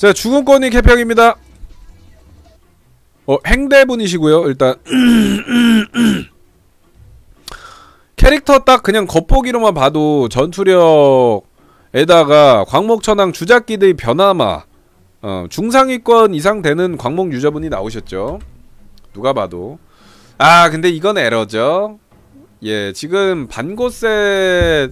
자, 주군권이 개평입니다. 어, 행대분이시고요. 일단 캐릭터 딱 그냥 겉보기로만 봐도 전투력에다가 광목천왕 주작기들의 변화마 어, 중상위권 이상 되는 광목 유저분이 나오셨죠. 누가 봐도 아 근데 이건 에러죠. 예 지금 반고셋에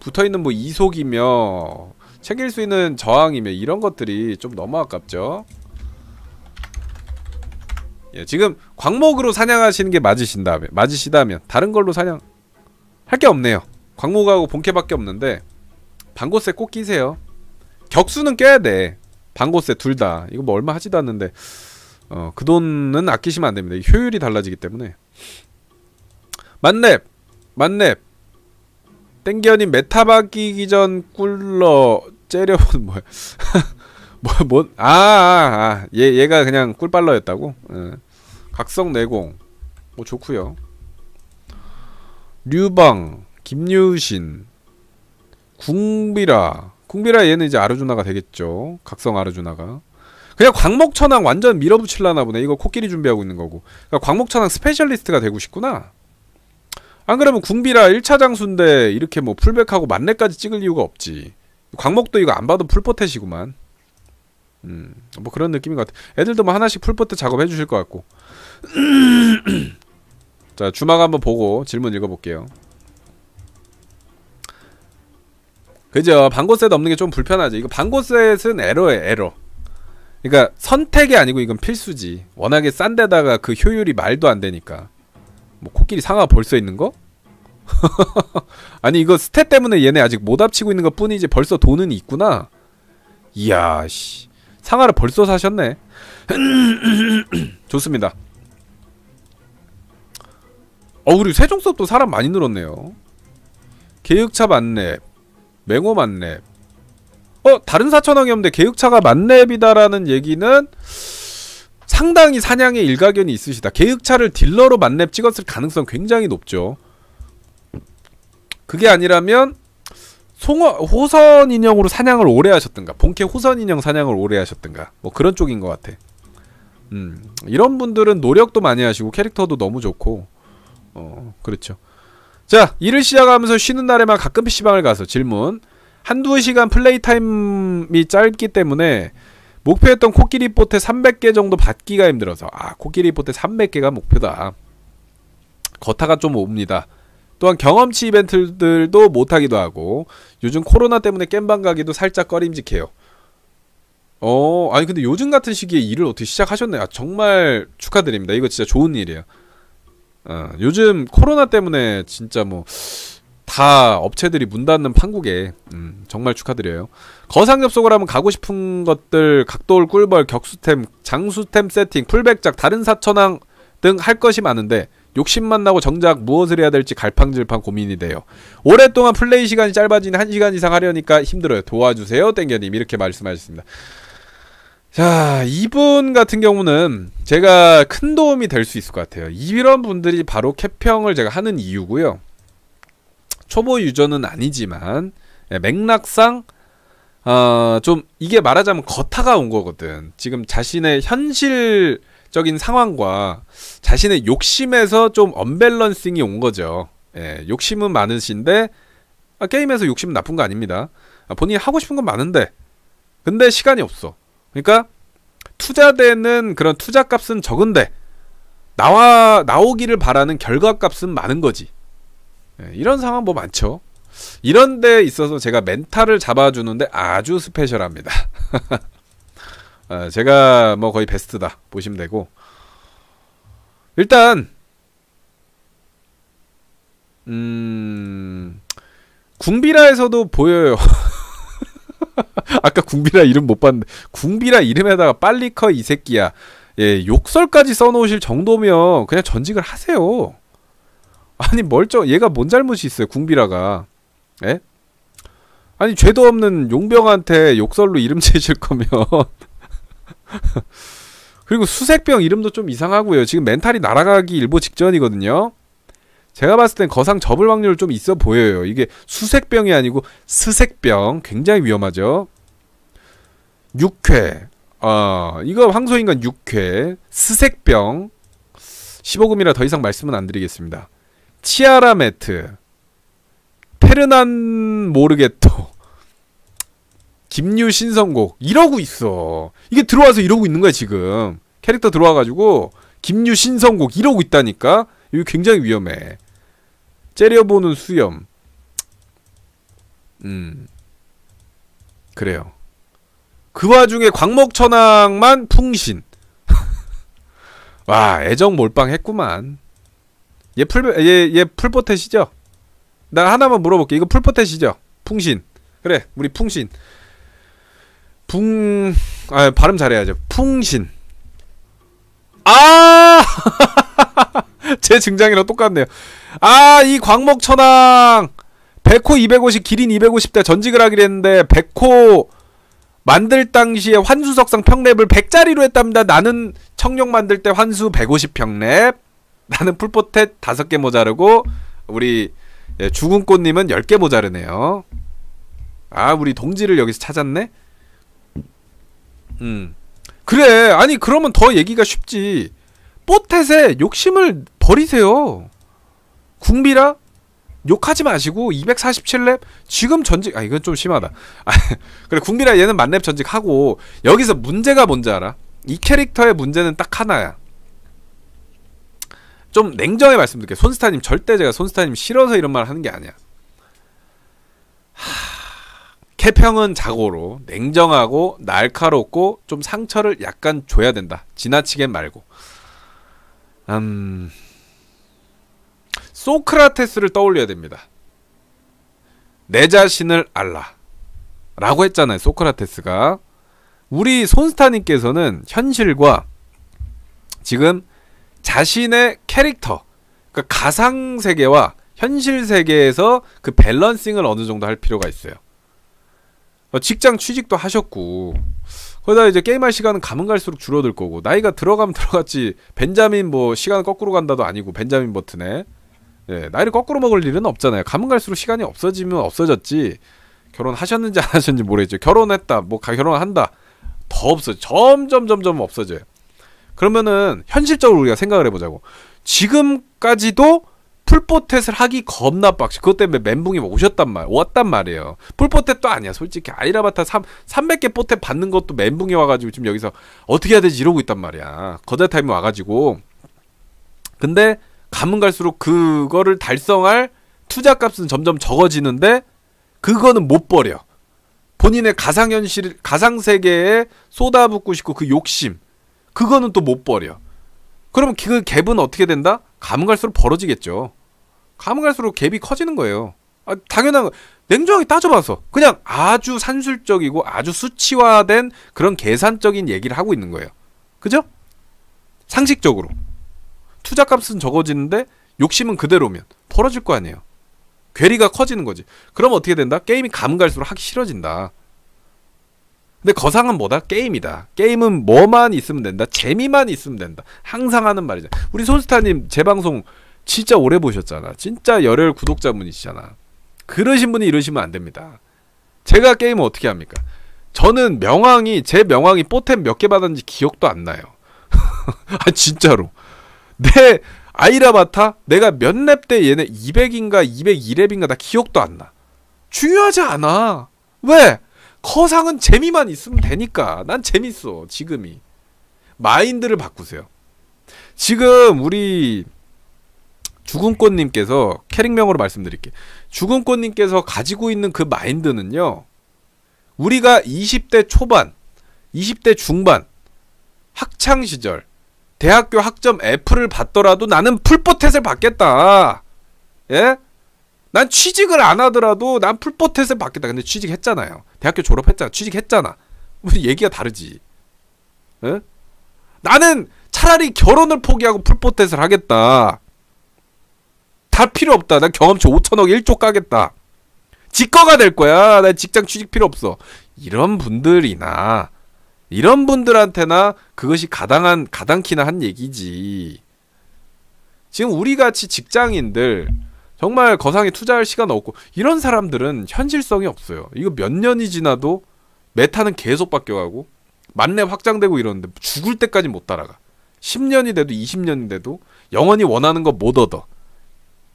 붙어있는 뭐 이속이며 챙길 수 있는 저항이며 이런 것들이 좀 너무 아깝죠 예, 지금 광목으로 사냥하시는 게 맞으신다면 맞으시다면 다른 걸로 사냥 할 게 없네요 광목하고 본캐밖에 없는데 방고세 꼭 끼세요 격수는 껴야 돼 방고세 둘다 이거 뭐 얼마 하지도 않는데 어, 그 돈은 아끼시면 안됩니다 효율이 달라지기 때문에 만렙 만렙 땡겨인 메타 바뀌기 전 꿀러 째려본 뭐야? 뭐, 뭔, 아, 아, 아, 얘, 얘가 그냥 꿀빨러였다고? 응. 예. 각성 내공. 뭐, 좋구요. 류방, 김유신, 궁비라. 궁비라 얘는 이제 아르주나가 되겠죠. 각성 아르주나가. 그냥 광목천왕 완전 밀어붙일라나 보네. 이거 코끼리 준비하고 있는 거고. 그러니까 광목천왕 스페셜리스트가 되고 싶구나. 안 그러면 궁비라 1차 장수인데 이렇게 뭐 풀백하고 만렙까지 찍을 이유가 없지. 광목도 이거 안 봐도 풀포텟이구만. 음, 뭐 그런 느낌인 것 같아. 애들도 뭐 하나씩 풀포트 작업해 주실 것 같고. 자, 주막 한번 보고 질문 읽어볼게요. 그죠? 방고셋 없는 게 좀불편하지 이거 방고셋은 에러에 에러. 그러니까 선택이 아니고 이건 필수지. 워낙에 싼 데다가 그 효율이 말도 안 되니까. 뭐 코끼리 상아 벌써 있는 거? 아니 이거 스탯 때문에 얘네 아직 못 합치고 있는 것 뿐이지 벌써 돈은 있구나 이야 씨 상아를 벌써 사셨네 좋습니다 어 그리고 세종 수업도 사람 많이 늘었네요 계육차 만렙 맹호 만렙 어 다른 사천왕이없는데계육차가 만렙이다라는 얘기는 상당히 사냥의 일가견이 있으시다. 계획차를 딜러로 만렙 찍었을 가능성 굉장히 높죠. 그게 아니라면 송어 호선 인형으로 사냥을 오래 하셨든가 본캐 호선 인형 사냥을 오래 하셨든가 뭐 그런 쪽인 것 같아. 음 이런 분들은 노력도 많이 하시고 캐릭터도 너무 좋고 어 그렇죠. 자 일을 시작하면서 쉬는 날에만 가끔 PC방을 가서 질문 한두 시간 플레이 타임이 짧기 때문에 목표했던 코끼리 포트 300개 정도 받기가 힘들어서 아 코끼리 포트 300개가 목표다. 거타가 좀 옵니다. 또한 경험치 이벤트들도 못하기도 하고 요즘 코로나 때문에 깸방 가기도 살짝 꺼림직해요. 어, 아니 근데 요즘 같은 시기에 일을 어떻게 시작하셨나요? 아, 정말 축하드립니다. 이거 진짜 좋은 일이에요. 어, 요즘 코로나 때문에 진짜 뭐다 업체들이 문 닫는 판국에 음, 정말 축하드려요. 거상 접속을 하면 가고 싶은 것들 각도울 꿀벌 격수템 장수템 세팅 풀백작 다른 사천왕 등 할 것이 많은데 욕심만 나고 정작 무엇을 해야 될지 갈팡질팡 고민이 돼요. 오랫동안 플레이 시간이 짧아진 1시간 이상 하려니까 힘들어요. 도와주세요. 땡겨님 이렇게 말씀하셨습니다. 자, 이분 같은 경우는 제가 큰 도움이 될 수 있을 것 같아요. 이런 분들이 바로 캐평을 제가 하는 이유고요. 초보 유저는 아니지만 예, 맥락상 어, 좀 이게 말하자면 거타가 온 거거든. 지금 자신의 현실적인 상황과 자신의 욕심에서 좀 언밸런싱이 온 거죠. 예, 욕심은 많으신데 아, 게임에서 욕심 나쁜 거 아닙니다. 아, 본인이 하고 싶은 건 많은데 근데 시간이 없어. 그러니까 투자되는 그런 투자 값은 적은데 나와 나오기를 바라는 결과 값은 많은 거지. 예, 이런 상황 뭐 많죠. 이런 데 있어서 제가 멘탈을 잡아주는데 아주 스페셜합니다. 아, 제가 뭐 거의 베스트다 보시면 되고 일단 음 궁비라에서도 보여요. 아까 궁비라 이름 못 봤는데 궁비라 이름에다가 빨리 커 이 새끼야. 예, 욕설까지 써놓으실 정도면 그냥 전직을 하세요. 아니 멀쩡 얘가 뭔 잘못이 있어요 궁비라가 에? 예? 아니 죄도 없는 용병한테 욕설로 이름 지으실 거면 그리고 수색병 이름도 좀 이상하고요 지금 멘탈이 날아가기 일보 직전이거든요 제가 봤을 땐 거상 접을 확률 좀 있어 보여요 이게 수색병이 아니고 스색병 굉장히 위험하죠 6회 아 이거 황소인간 6회 스색병 15금이라 더 이상 말씀은 안 드리겠습니다 치아라 매트, 페르난 모르게토, 김유 신성곡 이러고 있어. 이게 들어와서 이러고 있는 거야 지금. 캐릭터 들어와가지고 김유 신성곡 이러고 있다니까. 이거 굉장히 위험해. 째려보는 수염. 음. 그래요. 그 와중에 광목천왕만 풍신. 와, 애정 몰빵 했구만. 얘 풀, 얘, 얘 풀포텟이죠? 나 하나만 물어볼게. 이거 풀포텟이죠? 풍신. 그래, 우리 풍신. 붕, 아, 발음 잘해야죠. 풍신. 아! 제 증장이랑 똑같네요. 아, 이 광목천왕! 100호 250, 기린 250대 전직을 하기로 했는데, 100호 만들 당시에 환수석상 평랩을 100짜리로 했답니다. 나는 청룡 만들 때 환수 150평랩. 나는 풀포텟 다섯 개 모자르고 우리 죽은 예, 꽃님은 열 개 모자르네요. 아 우리 동지를 여기서 찾았네. 음 그래 아니 그러면 더 얘기가 쉽지. 뽀텟에 욕심을 버리세요. 궁비라 욕하지 마시고 247렙 지금 전직 아 이건 좀 심하다. 아, 그래 궁비라 얘는 만렙 전직하고 여기서 문제가 뭔지 알아? 이 캐릭터의 문제는 딱 하나야. 좀 냉정하게 말씀드릴게요. 손스타님 절대 제가 손스타님 싫어서 이런 말 하는 게 아니야. 하... 캐평은 자고로 냉정하고 날카롭고 좀 상처를 약간 줘야 된다. 지나치게 말고. 음... 소크라테스를 떠올려야 됩니다. 내 자신을 알라. 라고 했잖아요. 소크라테스가. 우리 손스타님께서는 현실과 지금 자신의 캐릭터, 그 가상 세계와 현실 세계에서 그 밸런싱을 어느 정도 할 필요가 있어요. 어, 직장 취직도 하셨고 그러다 이제 게임할 시간은 가면 갈수록 줄어들 거고 나이가 들어가면 들어갔지 벤자민 뭐 시간을 거꾸로 간다도 아니고 벤자민 버튼에 예, 나이를 거꾸로 먹을 일은 없잖아요. 가면 갈수록 시간이 없어지면 없어졌지 결혼하셨는지 안 하셨는지 모르겠죠. 결혼했다 뭐 결혼한다 더 없어 점점 점점 없어져요. 그러면은 현실적으로 우리가 생각을 해보자고. 지금까지도 풀포텟을 하기 겁나 빡시. 그것 때문에 멘붕이 오셨단 말, 왔단 말이에요. 풀포텟도 아니야. 솔직히 아이라바타 3, 300개 포텟 받는 것도 멘붕이 와가지고 지금 여기서 어떻게 해야 되지 이러고 있단 말이야. 거대 타임이 와가지고. 근데 가면 갈수록 그거를 달성할 투자 값은 점점 적어지는데 그거는 못 버려. 본인의 가상현실, 가상세계에 쏟아붓고 싶고 그 욕심. 그거는 또 못 버려. 그러면 그 갭은 어떻게 된다? 가면 갈수록 벌어지겠죠. 가면 갈수록 갭이 커지는 거예요. 아, 당연한 거. 냉정하게 따져봐서 그냥 아주 산술적이고 아주 수치화된 그런 계산적인 얘기를 하고 있는 거예요. 그죠? 상식적으로. 투자값은 적어지는데 욕심은 그대로면 벌어질 거 아니에요. 괴리가 커지는 거지. 그럼 어떻게 된다? 게임이 가면 갈수록 하기 싫어진다. 근데 거상은 뭐다? 게임이다. 게임은 뭐만 있으면 된다. 재미만 있으면 된다. 항상 하는 말이죠. 우리 손스타님 재방송 진짜 오래 보셨잖아. 진짜 열혈 구독자분이시잖아. 그러신 분이 이러시면 안 됩니다. 제가 게임을 어떻게 합니까? 저는 명왕이 제 명왕이 포템 몇 개 받았는지 기억도 안 나요. 아 진짜로 내 아이라바타 내가 몇 랩 때 얘네 200인가 201렙인가 나 기억도 안 나. 중요하지 않아. 왜? 커상은 재미만 있으면 되니까 난 재밌어 지금이 마인드를 바꾸세요 지금 우리 죽음꽃님께서 캐릭명으로 말씀드릴게 죽음꽃님께서 가지고 있는 그 마인드는요 우리가 20대 초반 20대 중반 학창시절 대학교 학점 F를 받더라도 나는 풀포텟을 받겠다 예? 난 취직을 안 하더라도 난 풀포텟을 받겠다. 근데 취직했잖아요. 대학교 졸업했잖아. 취직했잖아. 뭐 얘기가 다르지. 에? 나는 차라리 결혼을 포기하고 풀포텐스를 하겠다. 다 필요 없다. 난 경험치 5천억 1조 까겠다. 직거가 될 거야. 난 직장 취직 필요 없어. 이런 분들이나 이런 분들한테나 그것이 가당한 가당키나 한 얘기지. 지금 우리 같이 직장인들 정말 거상에 투자할 시간 없고 이런 사람들은 현실성이 없어요. 이거 몇 년이 지나도 메타는 계속 바뀌어가고 만렙 확장되고 이러는데 죽을 때까지 못 따라가. 10년이 돼도 20년이 돼도 영원히 원하는 거 못 얻어.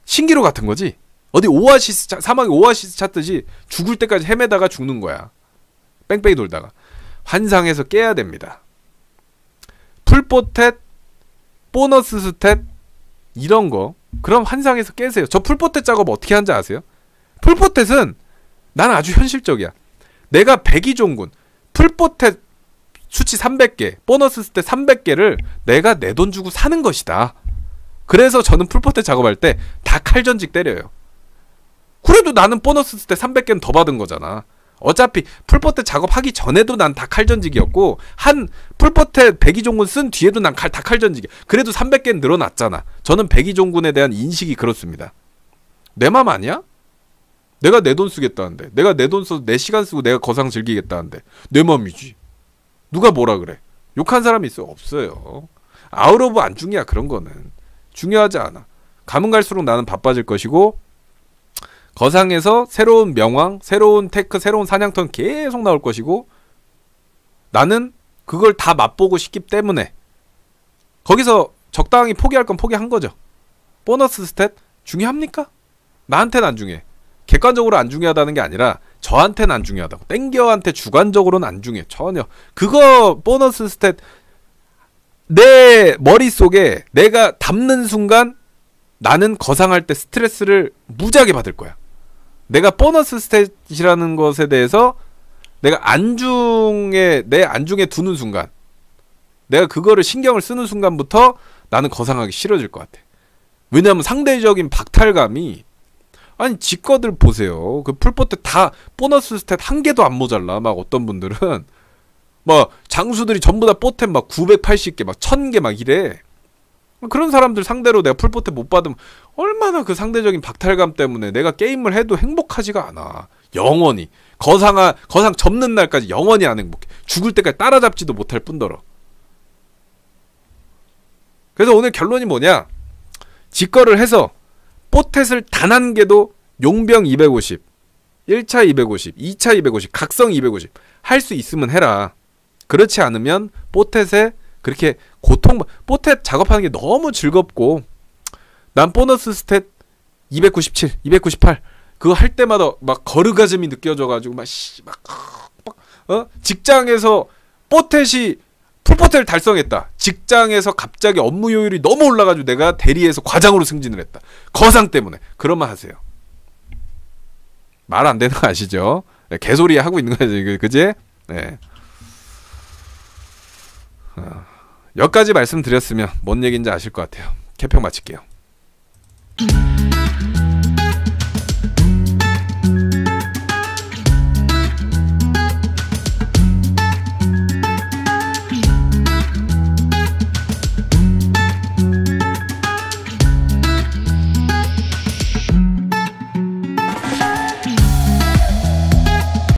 신기루 같은 거지. 어디 오아시스 차, 사막에 오아시스 찾듯이 죽을 때까지 헤매다가 죽는 거야. 뺑뺑이 돌다가 환상에서 깨야 됩니다. 풀포텟, 보너스 스탯 이런 거 그럼 환상에서 깨세요. 저 풀포텟 작업 어떻게 하는지 아세요? 풀포텟은 나는 아주 현실적이야. 내가 백이종군 풀포텟 수치 300개, 보너스 스때 300개를 내가 내 돈 주고 사는 것이다. 그래서 저는 풀포텟 작업할 때 다 칼전직 때려요. 그래도 나는 보너스 스때 300개는 더 받은 거잖아. 어차피 풀포트 작업하기 전에도 난 다 칼전직이었고 한 풀포트 백이종군 쓴 뒤에도 난다 칼전직이 그래도 300개는 늘어났잖아 저는 백이종군에 대한 인식이 그렇습니다 내 맘 아니야? 내가 내 돈 쓰겠다는데 내가 내 돈 써서 내 시간 쓰고 내가 거상 즐기겠다는데 내 맘이지 누가 뭐라 그래 욕한 사람 있어 없어요 아우러브 안 중요해 그런 거는 중요하지 않아 가면 갈수록 나는 바빠질 것이고 거상에서 새로운 명왕, 새로운 테크, 새로운 사냥턴 계속 나올 것이고 나는 그걸 다 맛보고 싶기 때문에 거기서 적당히 포기할 건 포기한 거죠. 보너스 스탯 중요합니까? 나한테는 안 중요해. 객관적으로 안 중요하다는 게 아니라 저한테는 안 중요하다고. 땡겨한테 주관적으로는 안 중요해. 전혀. 그거 보너스 스탯 내 머릿속에 내가 담는 순간 나는 거상할 때 스트레스를 무지하게 받을 거야. 내가 보너스 스탯이라는 것에 대해서 내가 안중에 내 안중에 두는 순간 내가 그거를 신경을 쓰는 순간부터 나는 거상하기 싫어질 것 같아. 왜냐하면 상대적인 박탈감이 아니 지거들 보세요. 그 풀포트 다 보너스 스탯 한 개도 안 모자라. 막 어떤 분들은 막 장수들이 전부 다 포템 막 980개 막 1000개 막 이래. 그런 사람들 상대로 내가 풀포트 못 받으면 얼마나 그 상대적인 박탈감 때문에 내가 게임을 해도 행복하지가 않아. 영원히. 거상아, 거상 접는 날까지 영원히 안 행복해. 죽을 때까지 따라잡지도 못할 뿐더러. 그래서 오늘 결론이 뭐냐? 직거를 해서 포텟을 단 한 개도 용병 250, 1차 250, 2차 250, 각성 250 할 수 있으면 해라. 그렇지 않으면 포텟에 그렇게 고통 포텟 작업하는 게 너무 즐겁고 난 보너스 스탯 297, 298 그거 할 때마다 막 거르가즘이 느껴져가지고 막씨막 어? 직장에서 포텟이 풀포텔 달성했다. 직장에서 갑자기 업무 효율이 너무 올라가지고 내가 대리에서 과장으로 승진을 했다. 거상 때문에. 그런말 하세요. 말 안 되는 거 아시죠? 네, 개소리 하고 있는 거죠 그, 그지? 네. 어, 여기까지 말씀드렸으면 뭔 얘기인지 아실 것 같아요. 개평 마칠게요.